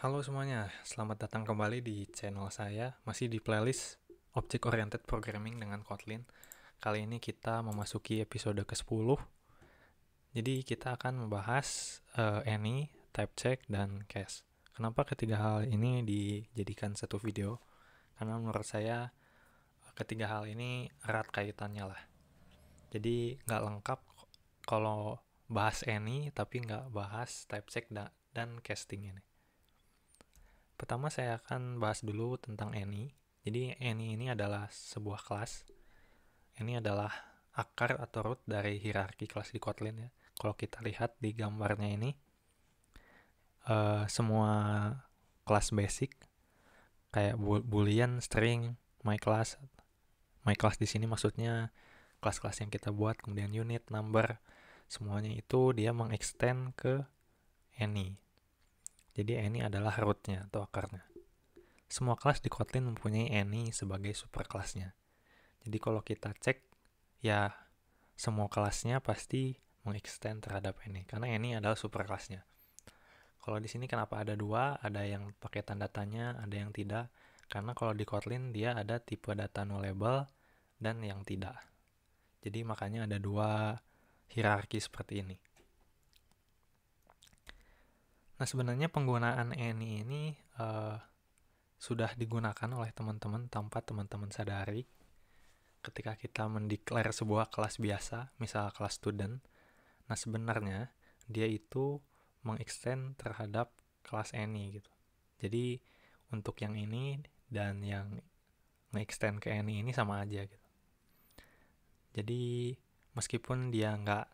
Halo semuanya, selamat datang kembali di channel saya, masih di playlist Object Oriented Programming dengan Kotlin. Kali ini kita memasuki episode ke-10. Jadi kita akan membahas uh, any, type check, dan case. Kenapa ketiga hal ini dijadikan satu video? Karena menurut saya ketiga hal ini erat kaitannya lah. Jadi nggak lengkap kalau bahas any tapi nggak bahas type check dan casting ini. Pertama saya akan bahas dulu tentang Any. Jadi Any ini adalah sebuah kelas. ini adalah akar atau root dari hierarki kelas di Kotlin ya. Kalau kita lihat di gambarnya ini, uh, semua kelas basic kayak boolean, string, my class. My class di sini maksudnya kelas-kelas yang kita buat, kemudian unit, number, semuanya itu dia mengextend ke any. Jadi ini adalah rootnya atau akarnya. Semua kelas di Kotlin mempunyai any sebagai super kelasnya. Jadi kalau kita cek, ya semua kelasnya pasti mengextend terhadap any. Karena any adalah super kelasnya. Kalau di sini kenapa ada dua, ada yang pakai tanda tanya, ada yang tidak. Karena kalau di Kotlin dia ada tipe data nullable dan yang tidak. Jadi makanya ada dua hierarki seperti ini. Nah sebenarnya penggunaan ENI ini uh, sudah digunakan oleh teman-teman tanpa teman-teman sadari. Ketika kita mendeklar sebuah kelas biasa, misal kelas student, nah sebenarnya dia itu mengextend terhadap kelas ENI gitu. Jadi untuk yang ini dan yang mengextend ke ENI ini sama aja gitu. Jadi meskipun dia nggak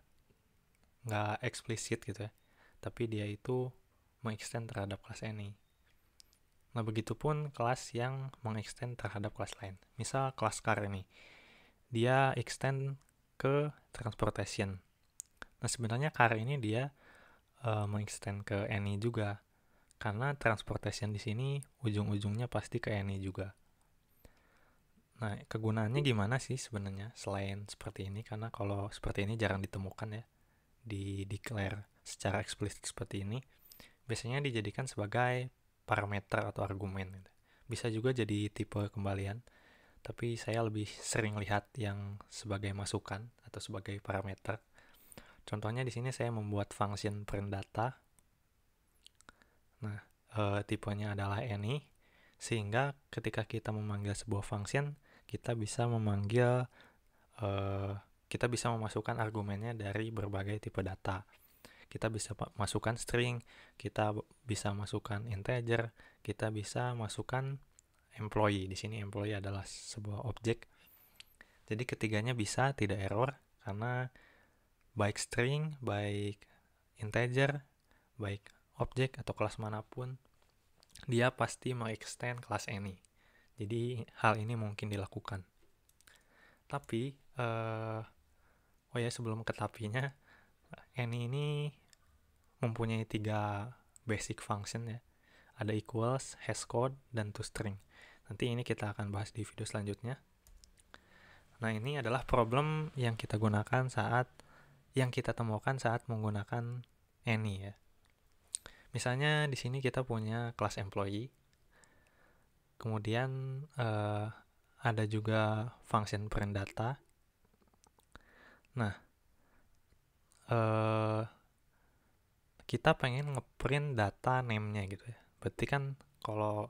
nggak eksplisit gitu ya, tapi dia itu mengextend terhadap kelas ini. Nah, begitu pun kelas yang mengextend terhadap kelas lain. Misal kelas car ini, dia extend ke transportation. Nah, sebenarnya car ini dia uh, mengextend ke any juga. Karena transportation di sini ujung-ujungnya pasti ke any juga. Nah, kegunaannya gimana sih sebenarnya selain seperti ini? Karena kalau seperti ini jarang ditemukan ya di declare secara eksplisit seperti ini biasanya dijadikan sebagai parameter atau argumen. Gitu. Bisa juga jadi tipe kembalian, tapi saya lebih sering lihat yang sebagai masukan atau sebagai parameter. Contohnya di sini saya membuat function print data. Nah, e, tipenya adalah any, sehingga ketika kita memanggil sebuah function, kita bisa memanggil, e, kita bisa memasukkan argumennya dari berbagai tipe data kita bisa masukkan string, kita bisa masukkan integer, kita bisa masukkan employee. Di sini employee adalah sebuah objek. Jadi ketiganya bisa tidak error karena baik string, baik integer, baik objek atau kelas manapun, dia pasti mengextend kelas any. Jadi hal ini mungkin dilakukan. Tapi, uh, oh ya sebelum ke tapinya, any ini mempunyai tiga basic function ya. Ada equals, hash code, dan string. Nanti ini kita akan bahas di video selanjutnya. Nah, ini adalah problem yang kita gunakan saat yang kita temukan saat menggunakan any ya. Misalnya di sini kita punya kelas employee. Kemudian eh, ada juga function print data. Nah, uh, kita pengen ngeprint data name-nya gitu ya. Berarti kan kalau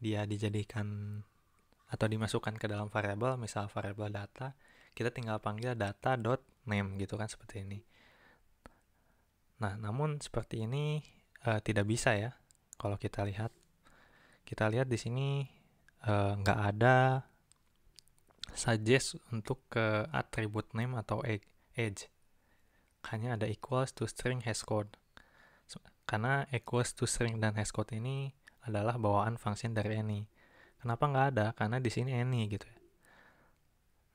dia dijadikan atau dimasukkan ke dalam variable misal variable data, kita tinggal panggil data.name gitu kan seperti ini. Nah, namun seperti ini uh, tidak bisa ya. Kalau kita lihat, kita lihat di sini uh, nggak ada suggest untuk ke atribut name atau edge hanya ada equals to string hash Karena equals to string dan hashCode ini adalah bawaan function dari any. Kenapa nggak ada? Karena di sini any gitu ya.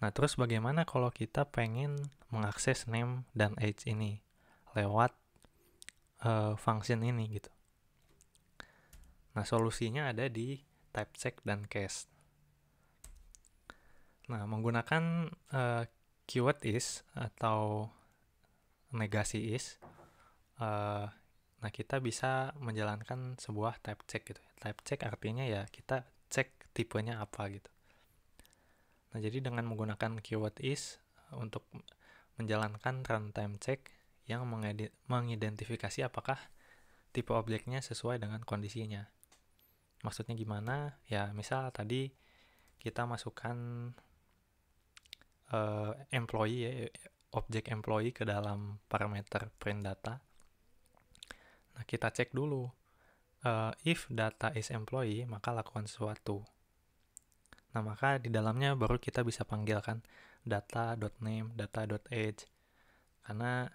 Nah, terus bagaimana kalau kita pengen mengakses name dan age ini lewat uh, function ini gitu. Nah, solusinya ada di type check dan cast. Nah, menggunakan uh, keyword is atau negasi is uh, nah kita bisa menjalankan sebuah type check gitu type check artinya ya kita cek tipenya apa gitu nah jadi dengan menggunakan keyword is untuk menjalankan runtime check yang mengidentifikasi apakah tipe objeknya sesuai dengan kondisinya maksudnya gimana ya misal tadi kita masukkan uh, employee ya objek employee ke dalam parameter print data. Nah, kita cek dulu. Uh, if data is employee, maka lakukan sesuatu. Nah, maka di dalamnya baru kita bisa panggil kan data.name, data.age. Karena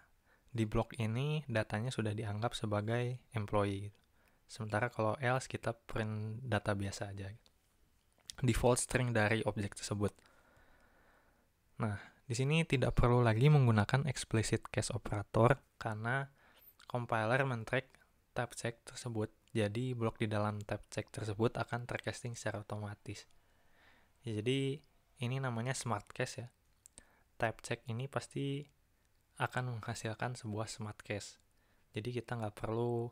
di blok ini datanya sudah dianggap sebagai employee. Gitu. Sementara kalau else kita print data biasa aja. Default string dari objek tersebut. Nah, di sini tidak perlu lagi menggunakan explicit case operator karena compiler men-track tab check tersebut. Jadi blok di dalam tab check tersebut akan tercasting secara otomatis. Ya, jadi ini namanya smart case ya. Tab check ini pasti akan menghasilkan sebuah smart case. Jadi kita nggak perlu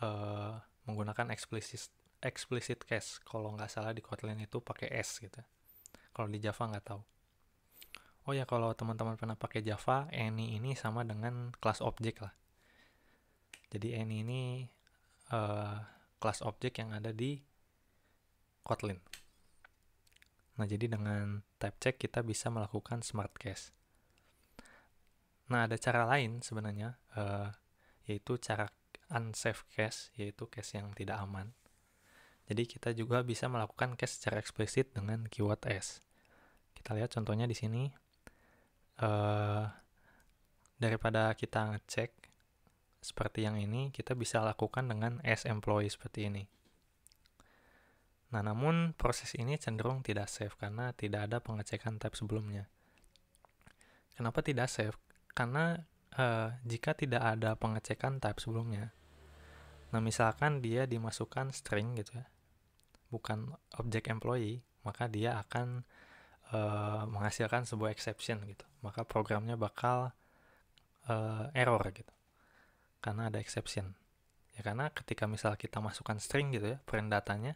uh, menggunakan explicit explicit case. Kalau nggak salah di Kotlin itu pakai S gitu. Kalau di Java nggak tahu. Oh ya kalau teman-teman pernah pakai Java, any ini sama dengan class object lah. Jadi any ini uh, eh, kelas objek yang ada di Kotlin. Nah jadi dengan type check kita bisa melakukan smart case. Nah ada cara lain sebenarnya, uh, yaitu cara unsafe case, yaitu case yang tidak aman. Jadi kita juga bisa melakukan case secara eksplisit dengan keyword s. Kita lihat contohnya di sini Eh, daripada kita ngecek seperti yang ini, kita bisa lakukan dengan as employee seperti ini. Nah, namun proses ini cenderung tidak save karena tidak ada pengecekan type sebelumnya. Kenapa tidak save? Karena uh, jika tidak ada pengecekan type sebelumnya, nah misalkan dia dimasukkan string gitu ya, bukan objek employee, maka dia akan uh, menghasilkan sebuah exception gitu maka programnya bakal uh, error gitu karena ada exception ya karena ketika misal kita masukkan string gitu ya print datanya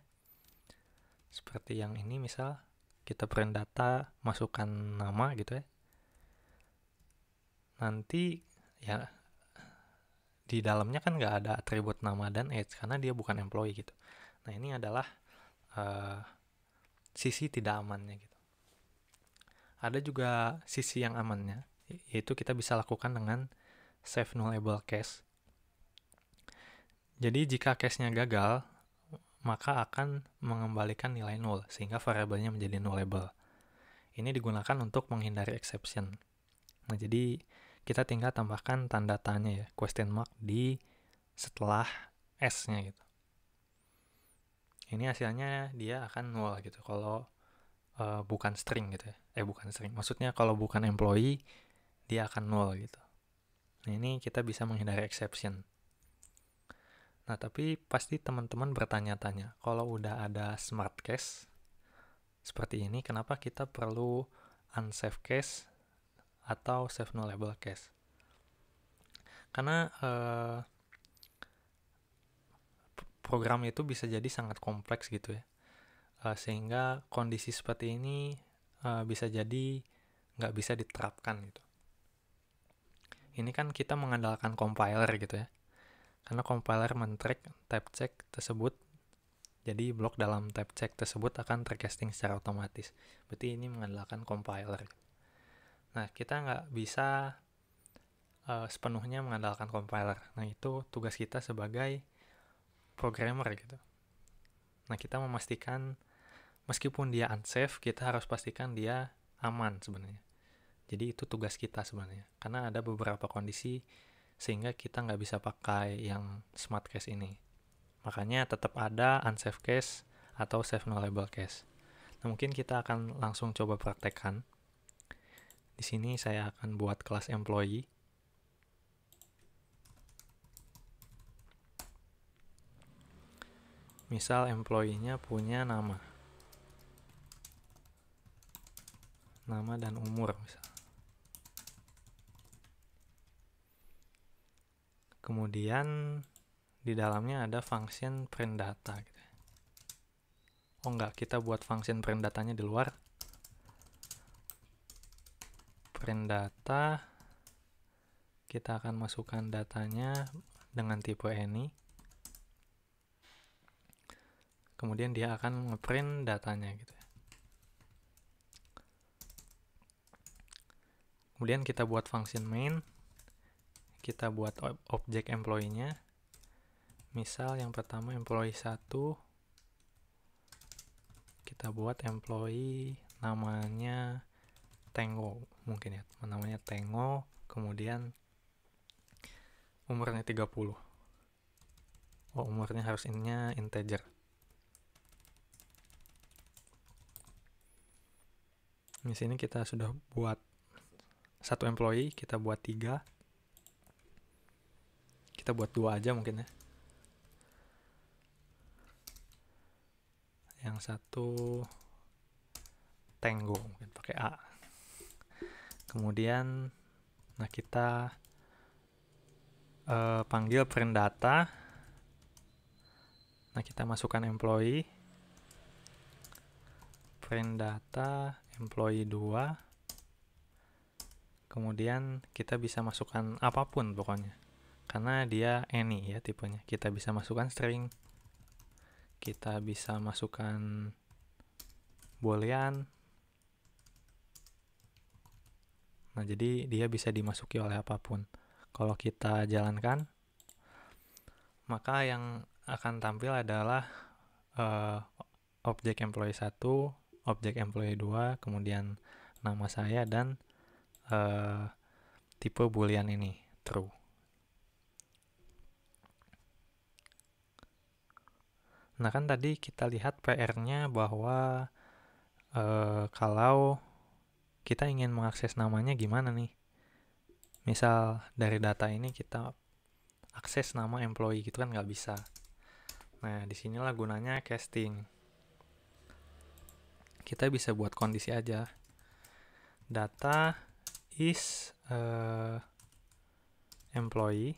seperti yang ini misal kita print data masukkan nama gitu ya nanti ya di dalamnya kan nggak ada atribut nama dan age karena dia bukan employee gitu nah ini adalah uh, sisi tidak amannya gitu ada juga sisi yang amannya, yaitu kita bisa lakukan dengan save nullable cache. Jadi jika cache-nya gagal, maka akan mengembalikan nilai nol sehingga variabelnya menjadi nullable. Ini digunakan untuk menghindari exception. Nah, jadi kita tinggal tambahkan tanda tanya ya, question mark di setelah S-nya gitu. Ini hasilnya dia akan nol gitu kalau uh, bukan string gitu ya eh bukan sering maksudnya kalau bukan employee dia akan nol gitu nah ini kita bisa menghindari exception nah tapi pasti teman-teman bertanya-tanya kalau udah ada smart case seperti ini kenapa kita perlu unsafe case atau safe nullable case karena eh, program itu bisa jadi sangat kompleks gitu ya eh, sehingga kondisi seperti ini uh, bisa jadi nggak bisa diterapkan gitu. Ini kan kita mengandalkan compiler gitu ya. Karena compiler men-track type check tersebut, jadi blok dalam type check tersebut akan tercasting secara otomatis. Berarti ini mengandalkan compiler. Nah, kita nggak bisa uh, sepenuhnya mengandalkan compiler. Nah, itu tugas kita sebagai programmer gitu. Nah, kita memastikan meskipun dia unsafe kita harus pastikan dia aman sebenarnya jadi itu tugas kita sebenarnya karena ada beberapa kondisi sehingga kita nggak bisa pakai yang smart case ini makanya tetap ada unsafe case atau safe no label case nah mungkin kita akan langsung coba praktekkan di sini saya akan buat kelas employee misal employee-nya punya nama nama dan umur misalnya. kemudian di dalamnya ada function print data gitu. oh enggak kita buat function print datanya di luar print data kita akan masukkan datanya dengan tipe any kemudian dia akan ngeprint datanya gitu kemudian kita buat function main kita buat objek employee-nya misal yang pertama employee 1 kita buat employee namanya Tengo mungkin ya namanya Tengo kemudian umurnya 30 oh umurnya harus ininya integer di sini kita sudah buat satu employee kita buat tiga kita buat dua aja mungkin ya yang satu Tango mungkin pakai A kemudian nah kita uh, panggil print data nah kita masukkan employee print data employee 2 kemudian kita bisa masukkan apapun pokoknya karena dia any ya tipenya kita bisa masukkan string kita bisa masukkan boolean nah jadi dia bisa dimasuki oleh apapun kalau kita jalankan maka yang akan tampil adalah uh, objek employee 1 objek employee 2 kemudian nama saya dan Eh, tipe boolean ini true. Nah kan tadi kita lihat PR-nya bahwa uh, kalau kita ingin mengakses namanya gimana nih? Misal dari data ini kita akses nama employee gitu kan nggak bisa. Nah disinilah gunanya casting. Kita bisa buat kondisi aja. Data is a eh, employee.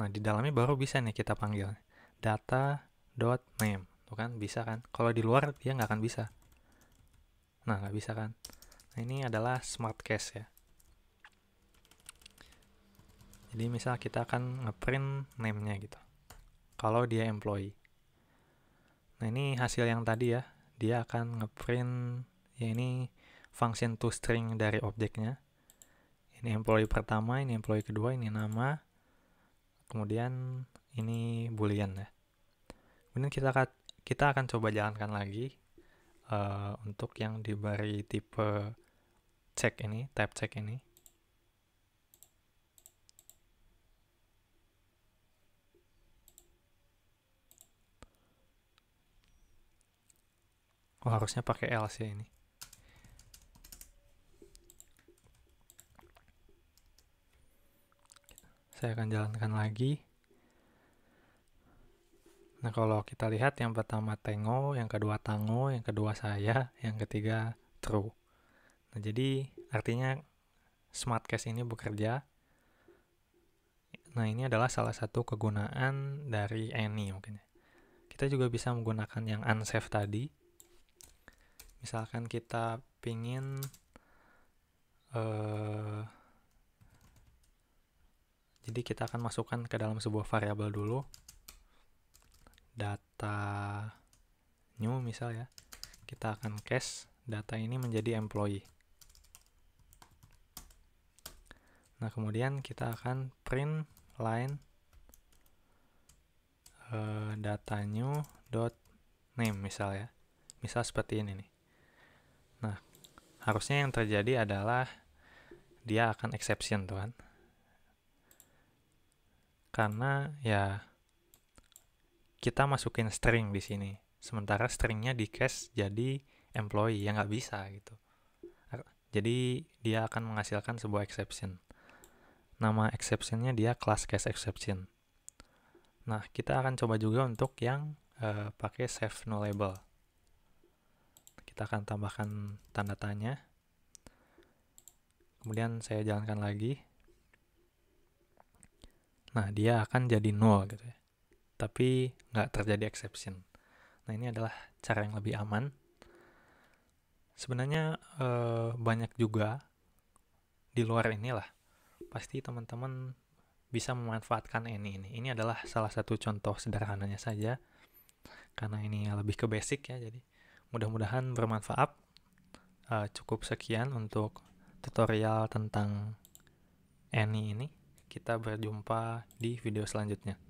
Nah, di dalamnya baru bisa nih kita panggil data dot name, Tuh kan, bisa kan? Kalau di luar dia nggak akan bisa. Nah, nggak bisa kan? Nah, ini adalah smart case ya. Jadi misal kita akan ngeprint name-nya gitu. Kalau dia employee. Nah, ini hasil yang tadi ya, dia akan ngeprint ya ini function to string dari objeknya ini employee pertama ini employee kedua ini nama kemudian ini boolean ya kemudian kita akan kita akan coba jalankan lagi uh, untuk yang diberi tipe check ini type check ini Oh harusnya pakai else ya ini. Saya akan jalankan lagi. Nah kalau kita lihat yang pertama tengo, yang kedua tango, yang kedua saya, yang ketiga true. Nah jadi artinya smart case ini bekerja. Nah ini adalah salah satu kegunaan dari any mungkin. Ya. Kita juga bisa menggunakan yang unsafe tadi misalkan kita pingin uh, jadi kita akan masukkan ke dalam sebuah variabel dulu data new misal ya kita akan cache data ini menjadi employee nah kemudian kita akan print line uh, data new dot name misal ya misal seperti ini nih harusnya yang terjadi adalah dia akan exception tuh kan? karena ya kita masukin string di sini sementara stringnya di cache jadi employee yang nggak bisa gitu jadi dia akan menghasilkan sebuah exception nama exceptionnya dia class case exception nah kita akan coba juga untuk yang uh, pakai save nullable kita akan tambahkan tanda tanya kemudian saya jalankan lagi nah dia akan jadi nol gitu ya tapi nggak terjadi exception nah ini adalah cara yang lebih aman sebenarnya eh, banyak juga di luar inilah pasti teman-teman bisa memanfaatkan ini ini ini adalah salah satu contoh sederhananya saja karena ini lebih ke basic ya jadi Mudah-mudahan bermanfaat. Uh, cukup sekian untuk tutorial tentang Annie ini. Kita berjumpa di video selanjutnya.